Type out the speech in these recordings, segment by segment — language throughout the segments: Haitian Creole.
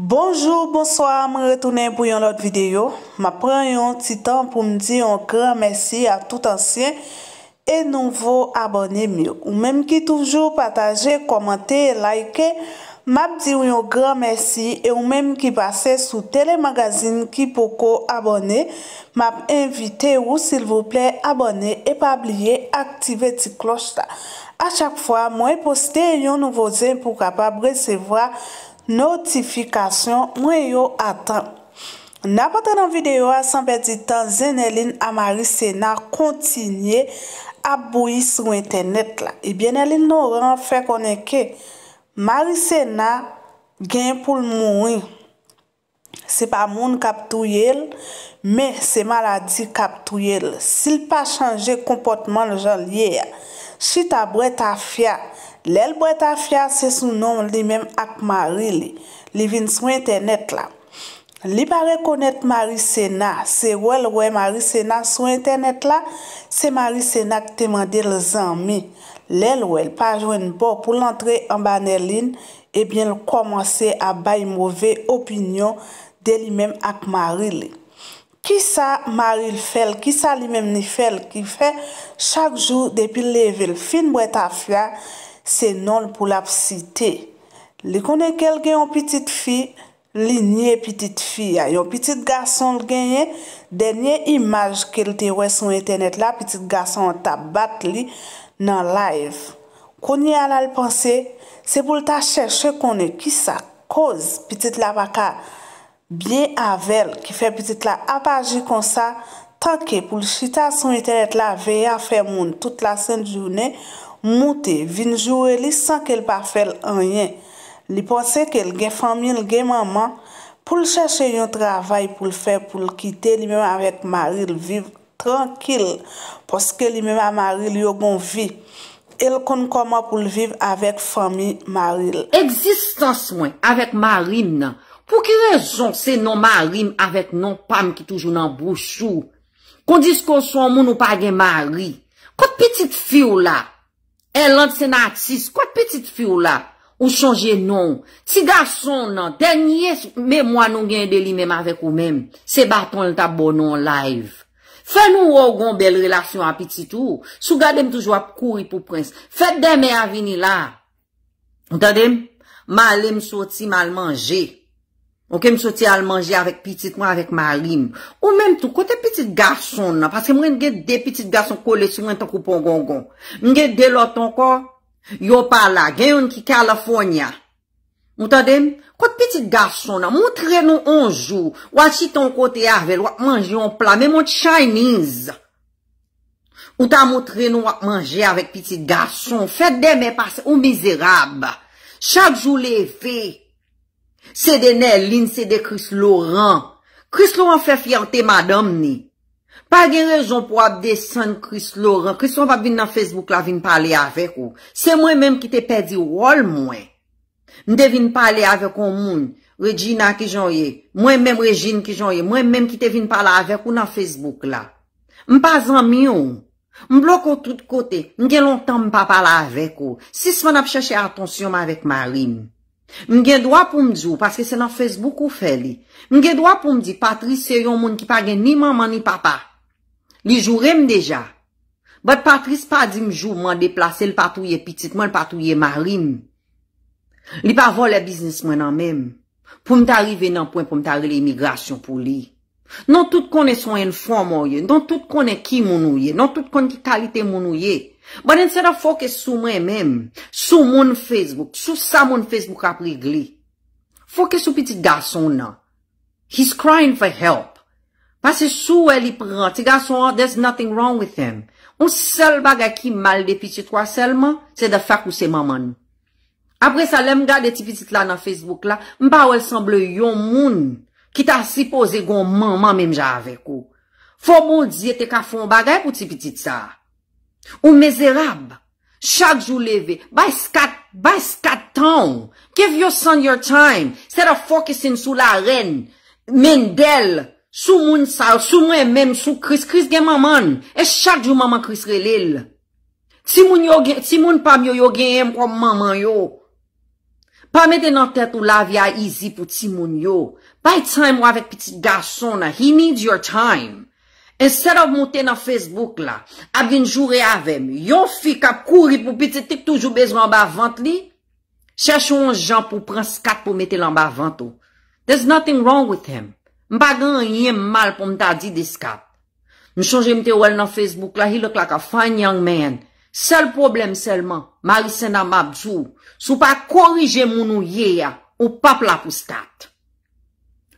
Bonjour, bonsoir, mwen retounen pou yon lot videyo. Mwen pren yon titan pou mwen di yon gran mersi a tout ansyen e nouvo abonye miyo. Ou menm ki toujou pataje, komante, like, mwen di yon gran mersi e ou menm ki pase sou telemagazine ki poko abonye, mwen mwen invite ou silvo ple abonye e pa abliye aktive ti klochta. A chak fwa, mwen poste yon nouvo zin pou kapab resevwa notifikasyon mwen yo atan. N apote nan videyo a, san pe di tan, zen elin a Maricena kontinye apbouye sou internet la. Ebyen elin nou ren an fe konen ke, Maricena gen pou l moun. Se pa moun kap tou ye l, men se maladi kap tou ye l. Sil pa chanje kompotman l jol ye, si ta bre ta fya, Lèl Bwetafya se sou nom li mem ak Marili, li vin sou internet la. Li pa rekonet Marisena, se wèl wè Marisena sou internet la, se Marisena ki teman de lè zanmi. Lèl wèl pa jwen bo pou l'antre an banelin, ebyen l'komanse a bay mwove opinyon de li mem ak Marili. Ki sa Maril fel, ki sa li mem ni fel, ki fe chak jou depi lèvel fin Bwetafya, Se non pou la psite. Li konen kel gen yon pitit fi, li nye pitit fi ya. Yon pitit gason genye, denye imaj ke li te we son internet la, pitit gason an ta bat li nan live. Koni an al panse, se pou lta chèche konen ki sa, koz pitit la baka, biye avèl ki fe pitit la apaji kon sa, tanke pou l chita son internet la veye a fe moun tout la sènd jounè, Moute vin joure li san ke li pa fel anyen. Li pwese ke li gen fami, li gen maman pou li chache yon travay pou li fe, pou li kite, li mwen avet mari, li viv tranquil. Poske li mwen avet mari, li yo gon vi. El kon koman pou li viv avet fami, mari. Egzistans mwen avet mari nan. Pou ki rezon se non mari avet non pam ki toujoun nan bouchou? Kondis kon son moun ou pa gen mari? Kote pitit fi ou la? El lant se natis. Kwa petit fi ou la? Ou chanje nou? Ti gason nan. Ten nye. Me mwa nou gen deli mem avèk ou mem. Se baton lta bonon live. Fè nou ou ou gon bel relasyon apitit ou. Sou gade m toujwa kouri pou prens. Fè deme avini la. Ontade? Ma alem soti mal manje. Ou kem soti al manje avèk pitit, mwen avèk ma rim. Ou menm tou, kote pitit garson nan, paske mwen gen de pitit garson kole si mwen tan koupon gongon. Mwen gen de loton ko, yo pala, gen yon ki Kalafonya. Mwen ta dem, kote pitit garson nan, moun tre nou anjou, wachi tan kote arvel, wak manje yon pla, men moun Chinese. Mwen ta moun tre nou wak manje avèk pitit garson, fè dem e pasè, ou mizirab. Chak jou le vey, Se dene, lin se de Chris Laurent. Chris Laurent fe fiyante madam ni. Pa gen rejon pou ap desen Chris Laurent. Chris Laurent va bin nan Facebook la, vin pale avek ou. Se mwen menm ki te pedi wol mwen. Mwen te vin pale avek ou moun. Regina ki jan ye. Mwen menm Regine ki jan ye. Mwen menm ki te vin pale avek ou nan Facebook la. Mwen pa zan mi ou. Mwen blok ou tout kote. Mwen gen lontan mwen pale avek ou. Si svan ap chache atonsyon mwen avek marym. M gen dwa pou m di ou, paske se nan Facebook ou fe li, m gen dwa pou m di, Patrice se yon moun ki pa gen ni maman ni papa, li jou rem deja, bat Patrice pa di m jou mwen deplase l patouye pititman, l patouye marin, li pa vo le business mwen nan men, pou m ta rive nan pwen pou m ta rive l emigrasyon pou li. Non tout konè sou en fòm ou ye, non tout konè ki moun ou ye, non tout konè ki kalite moun ou ye. Ban en sè da fòkè e sou mè mèm, sou moun Facebook, sou sa moun Facebook apri glè. Fòkè e sou piti gason nan. He's crying for help. Pase sou el i pran, ti gason an, there's nothing wrong with him. Un sel baga ki mal depi chitwa selman, se da fak ou se maman. Apre sa lem gade ti piti la nan Facebook la, mpa ou el semble yon moun. Ki ta sipo zi goun maman menm ja avek ou. Fou moun diye te ka fon bagay pou ti pitit sa. Ou mezerab. Chak jou leve. Bay skat, bay skat tan. Give your son your time. Set a focusing sou la ren. Mendel. Sou moun sal, sou moun menm, sou kris. Kris gen maman. E chak jou maman kris relil. Ti moun pamyo yo genyem kon maman yo. Pa mette nan tet ou la vi a izi pou ti moun yo. Bay time ou avek pitit gason na. He needs your time. Instead of monten nan Facebook la, ab gen jure avem, yon fik ap kouri pou pitit tik toujou bezwa an bavant li, chesho an jan pou pran skat pou mette lan bavant ou. There's nothing wrong with him. Mpa gen yon yon mal pou mta di de skat. Mchonje mte ou el nan Facebook la, he look like a fine young man. Sel problem selman, Marisena mabzou, sou pa korije mounou ye ya, ou pap la pustat.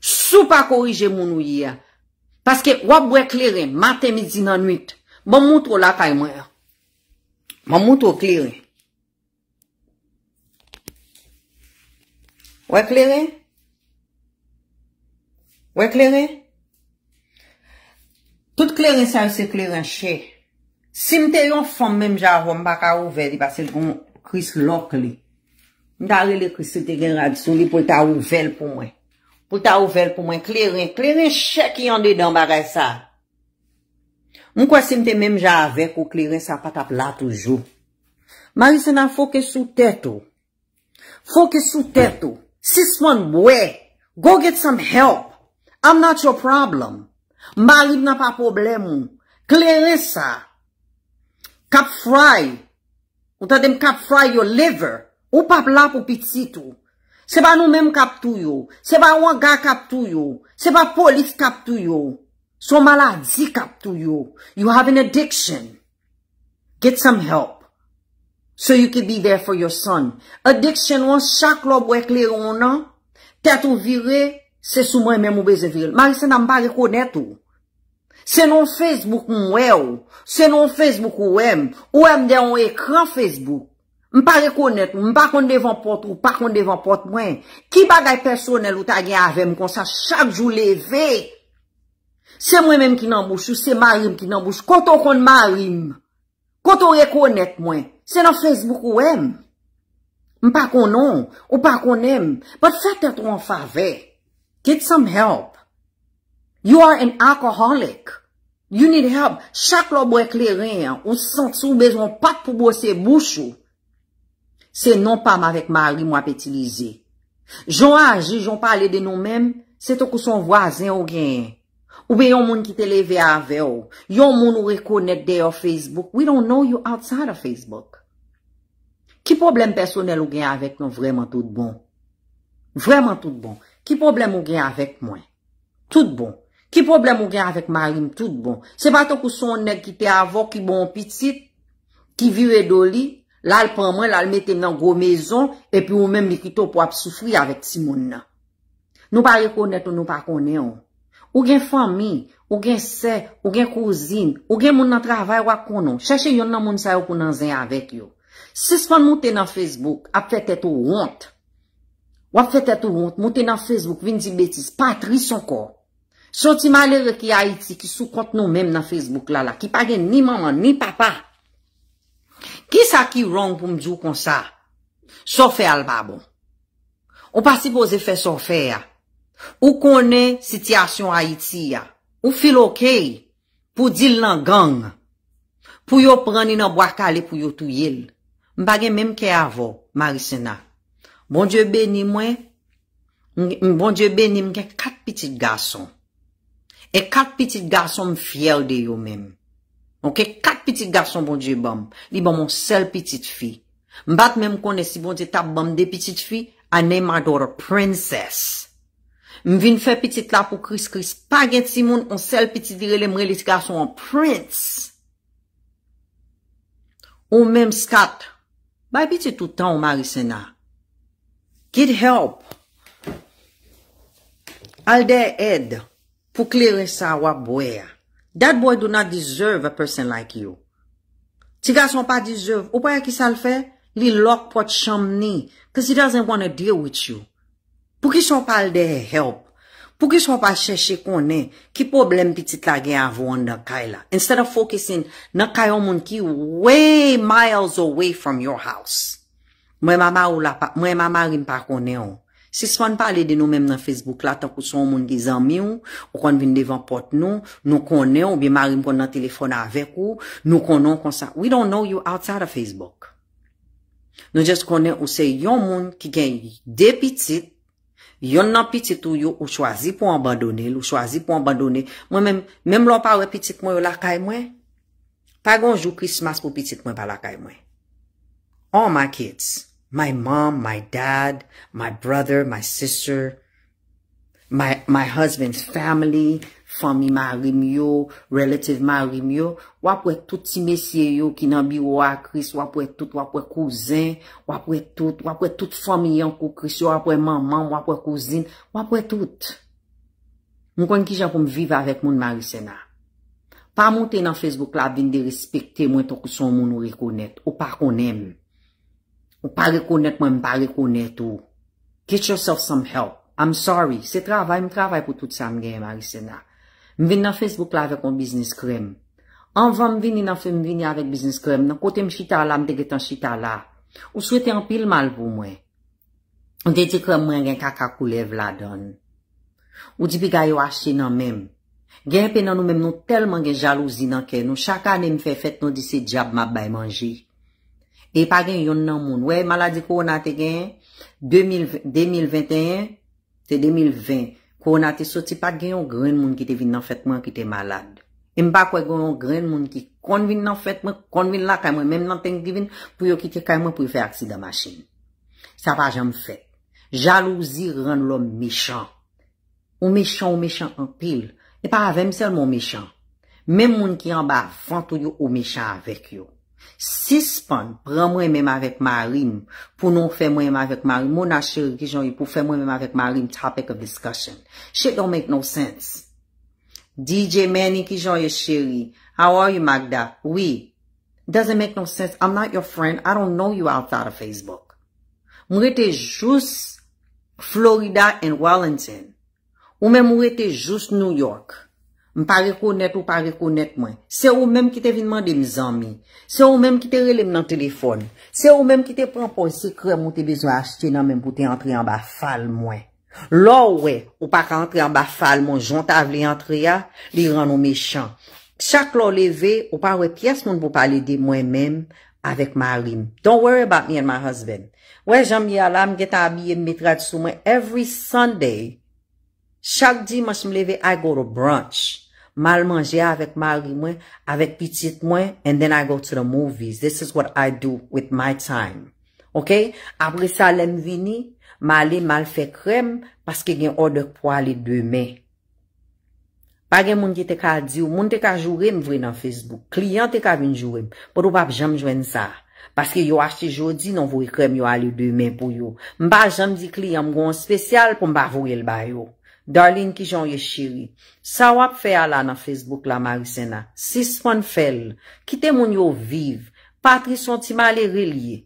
Sou pa korije mounou ye ya, paske wap wè kleren, maten, midi, nan, nwit, moun moutro la tay mè. Moun moutro kleren. Wè kleren? Wè kleren? Tout kleren sa y se kleren chè. Simte yon fòm mem javò, mba ka ouvel di basel kon kris lòk li. Mta re le kris li te gen radisyon li pou ta ouvel pou mwen. Pou ta ouvel pou mwen, kleren, kleren, chèk yon didan bagay sa. Mkwa simte mem javò, kleren sa patapla toujou. Marisa nan fòk e sou tètou. Fòk e sou tètou. Sismon mwè, go get some help. I'm not your problem. Marip na pa problemou. Kleren sa. Kap fry, ou ta dem kap fry your liver, ou pap la pou piti tou. Se ba nou menm kap tou yo, se ba ou an ga kap tou yo, se ba polis kap tou yo, son maladi kap tou yo. You have an addiction, get some help, so you can be there for your son. Addiction wans chak lo bwek le rounan, tetou vire, se sou mwen menm ou bezevil. Marisen am ba rekoneto. Se non Facebook mwen, se non Facebook mwen, mwen de yon ekran Facebook, mwen pa rekonet, mwen pa kon devanpote ou pa kon devanpote mwen, ki bagay personel ou ta gen ave mwen kon sa chak jou leve, se mwen mwen ki nanbouche ou se mary mwen ki nanbouche, koto kon mary mwen, koto rekonet mwen, se non Facebook mwen, mwen pa konon ou pa konem, pot fete ton fave, get some help. You are an alcoholic. You need help. Chak lo bo ekleren. On se sent sou bezon pat pou bo se bouchou. Se non pa ma vek mari mwa petilize. Joun aji, joun pale de nou men, se to kou son vwazen ou gen. Ou be yon moun ki te leve avè ou. Yon moun ou rekonet de yo Facebook. We don't know you outside of Facebook. Ki problem personel ou gen avèk nou vwèman tout bon. Vwèman tout bon. Ki problem ou gen avèk mwen. Tout bon. Ki problem ou gen avèk marim, tout bon. Se pato kou son neg ki te avok, ki bon pitit, ki viwe do li, lal praman, lal meten nan gwo mezon, epi ou men mikito pou ap soufri avèk si moun nan. Nou pa ye konet ou nou pa konen ou. Ou gen fami, ou gen se, ou gen kozin, ou gen moun nan travay wak konon. Cheche yon nan moun sa yo pou nan zay avèk yo. Se svan mouten nan Facebook, ap fète tou hont. Wap fète tou hont, mouten nan Facebook, vin di betis, patri son kor. Soti malere ki Haiti ki sou kont nou menm nan Facebook la la, ki pagen ni maman, ni papa. Ki sa ki rong pou mdjou kon sa? Sofe al babon. Ou pasi boze fe sofe ya. Ou kone sityasyon Haiti ya. Ou filokey pou dil nan gang. Pou yo pran ni nan boakale pou yo tou yil. M bagen menm ke avon, Marissena. M bonje be ni mwen, m bonje be ni mke kat pitit gason. E kat pitit garson m fyer de yo mèm. Ok, kat pitit garson bon dje bom. Li bom, m sel pitit fi. M bat mèm konè si bon dje tap bom de pitit fi, anè m a dore, prinses. M vin fè pitit la pou kris-kris. Pa gen Simon, m sel pitit direle m relit garson an prins. Ou mèm skat. Bay pitit toutan ou Maricena. Kid help. Alde edde. pou kle re sa wak boye a. That boy do not deserve a person like you. Ti ga son pa deserve, ou pa ya ki sa l fe, li lok pot chom ni, because he doesn't want to deal with you. Pou ki son pa l de help, pou ki son pa cheshe konen, ki problem pitit la gen avon nan kay la. Instead of focusing nan kayon moun ki, way miles away from your house. Mwen mama rim pa konen yo. Si swan pa ale de nou menm nan Facebook la, tak ou son moun gizan mi ou, ou kon vin devan pot nou, nou konnen, ou bi mari mkon nan telefon avek ou, nou konnen kon sa. We don't know you outside of Facebook. Nou jes konnen ou se yon moun ki gen de pitit, yon nan pitit ou yo ou chwazi pou abandonel, ou chwazi pou abandonel. Mwen menm, menm lon pa we pitit mwen yo lakay mwen, pa yon jou Christmas pou pitit mwen pa lakay mwen. On ma ketsi. My mom, my dad, my brother, my sister, my husband's family, fami mari miyo, relative mari miyo, wapwe tout si mesye yo ki nan biyo wakris, wapwe tout, wapwe kouzin, wapwe tout, wapwe tout fami yon koukris, wapwe maman, wapwe kouzin, wapwe tout. Mwen kon ki jan pou mwive avèk moun mari sena. Pa mwote nan Facebook la bin de respekte mwen to kouson moun ou rekonet, ou pa konem mwen. Ou pa rekonet mwen, mpa rekonet ou. Get yourself some help. I'm sorry. Se travay, m travay pou tout sa mgenye Marissena. M ven nan Facebook la vek mw business krem. Anvan m veni nan fe m veni avek business krem. Nan kote m chita la, m deget an chita la. Ou sou ete an pil mal pou mwen. Ou dede krem mwen gen kaka koulev la don. Ou dipe gayo ashe nan men. Genye pen nan nou men nou telman gen jalouzi nan ken. Nou chaka ne m fe fet nou di se djab map bay manji. E pa gen yon nan moun. Wey, maladi koronate gen, 2021, se 2020, koronate soti pat gen yon gren moun ki te vin nan fetman ki te malade. E mba kwe gen yon gren moun ki kon vin nan fetman, kon vin la kayman, menm nan tenk givin pou yo ki te kayman pou yo fe aksida masin. Sa pa jan mfet. Jalousi ren lom mechan. O mechan, o mechan an pil. E pa avem sel moun mechan. Menm moun ki yon ba vantou yo o mechan avek yo. Si span pran mwen menm avèk marym pou nou fè mwen menm avèk marym, moun a chèri ki jò yè pou fè mwen menm avèk marym, topic of discussion. Shit don't make no sense. DJ Manny ki jò yè chèri, how are you Magda? Oui, doesn't make no sense, I'm not your friend, I don't know you outside of Facebook. Mwen etè jous Florida and Wellington ou men mwen etè jous New York. M pa rekonet ou pa rekonet mwen. Se ou mèm ki te vinman de mizan mi. Se ou mèm ki te relèm nan telefon. Se ou mèm ki te pranpon si kre moun te bezwa astye nan mèm pou te antre an ba fal mwen. Lò wè, ou pa ka antre an ba fal moun, jont avle antre ya, li ran nou mechan. Chak lò leve, ou pa wè pias moun pou pale de mwen mèm avèk ma rim. Don't worry about me and my husband. Wè jan mi alam, geta abye m mitra di sou mwen every Sunday. Chak di mas m leve, I go to brunch. Mal manje avèk mari mwen, avèk pitit mwen, and then I go to the movies. This is what I do with my time. Ok? Apre sa lem vini, mali mal fè krem, paske gen order pou alè dèmè. Pagè moun di te kal di ou, moun te kal jurem vwe nan Facebook. Kliyan te kal vin jurem. Pou do pap jem jwen sa. Paske yo ashe jodi, nan vwe krem yo alè dèmè pou yo. Mba jem di kliyan mwen gwen spesyal pou mba vwe l bayo. Darlene Kijon Yechiri, sa wap fe ala nan Facebook la Marisena, sis fon fel, kite moun yo vive, patris son ti mali relye,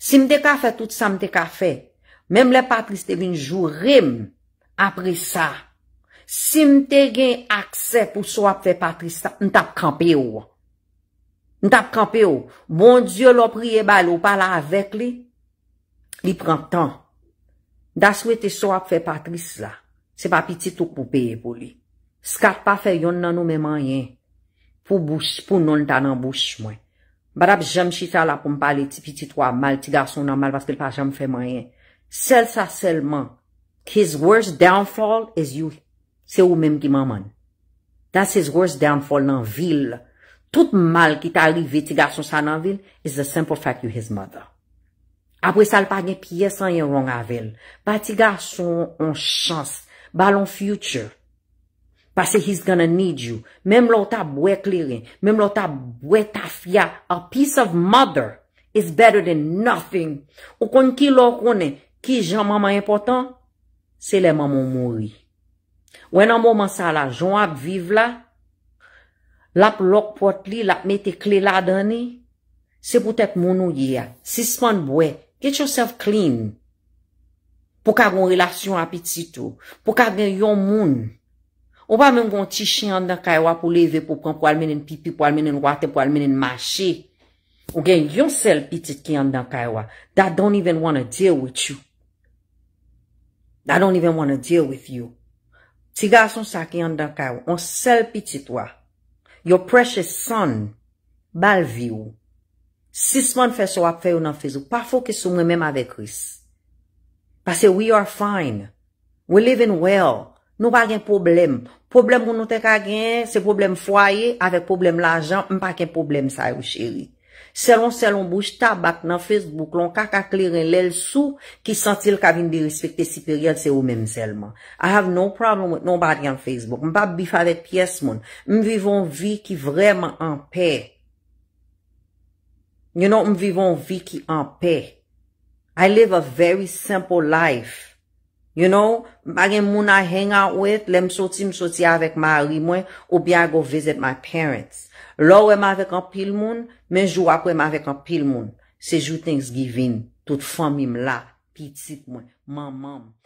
si mte kafe tout sa mte kafe, mem le patris te vin jou rim, apre sa, si mte gen akse pou so wap fe patris sa, n tap kampe yo, n tap kampe yo, bon Diyo lopriye balo pala avek li, li pran tan, das mwete so wap fe patris la, Se pa pititou pou peye pou li. Skat pa fe yon nan ou me manyen. Pou bouch, pou non ta nan bouch mwen. Bad ap jem chifa la pou mpa le ti pititou a mal, ti gason nan mal, baske l pa jem fe manyen. Sel sa selman, his worst downfall is you. Se ou menm ki manman. That's his worst downfall nan vil. Tout mal ki ta li ve ti gason sa nan vil is the simple fact you his mother. Apo e sal pa nye piye san yon rong avil. Ba ti gason on chans. Balon future. Pase he's gonna need you. Mem lo ta bwe kli ren. Mem lo ta bwe ta fya. A piece of mother is better than nothing. Ou kon ki lo konen? Ki jan mama important? Se le mama moui. Ou enan mouman sa la, joun ap viv la, lap lop pot li, lap meti kli la dani, se potek mounou ye. Sisman bwe. Get yourself clean. pou ka gon relasyon apitit ou, pou ka ven yon moun. Ou pa men gon tishi yon dan kaywa pou leve, pou pren pou almen en pipi, pou almen en wate, pou almen en mache. Ou gen yon sel pitit ki yon dan kaywa, that don't even wanna deal with you. That don't even wanna deal with you. Ti ga ason sa ki yon dan kaywa, on sel pitit ou. Your precious son, balvi ou. Sis man fes ou ap fes ou nan fes ou, pa fokis ou mwen men ave kris. I say we are fine. We're living well. Nou pa gen problem. Problem pou nou te ka gen, se problem foye, avek problem la jan, m pa gen problem sa yo cheri. Selon selon bouj ta, bak nan Facebook, lon ka ka kleren lèl sou, ki sentil ka vin bi respecte si peryel, se ou men selman. I have no problem with nobody on Facebook. M pa bif avèk piyes moun. M vivon vi ki vreman an pey. You know, m vivon vi ki an pey. I live a very simple life. You know, bagen moun a hang out with, le msoti msoti avèk mari mwen, ou byan go visit my parents. Lou em avèk an pil moun, men jou ak wèm avèk an pil moun. Se jou thanksgiving, tout famim la, pitit mwen, mamam.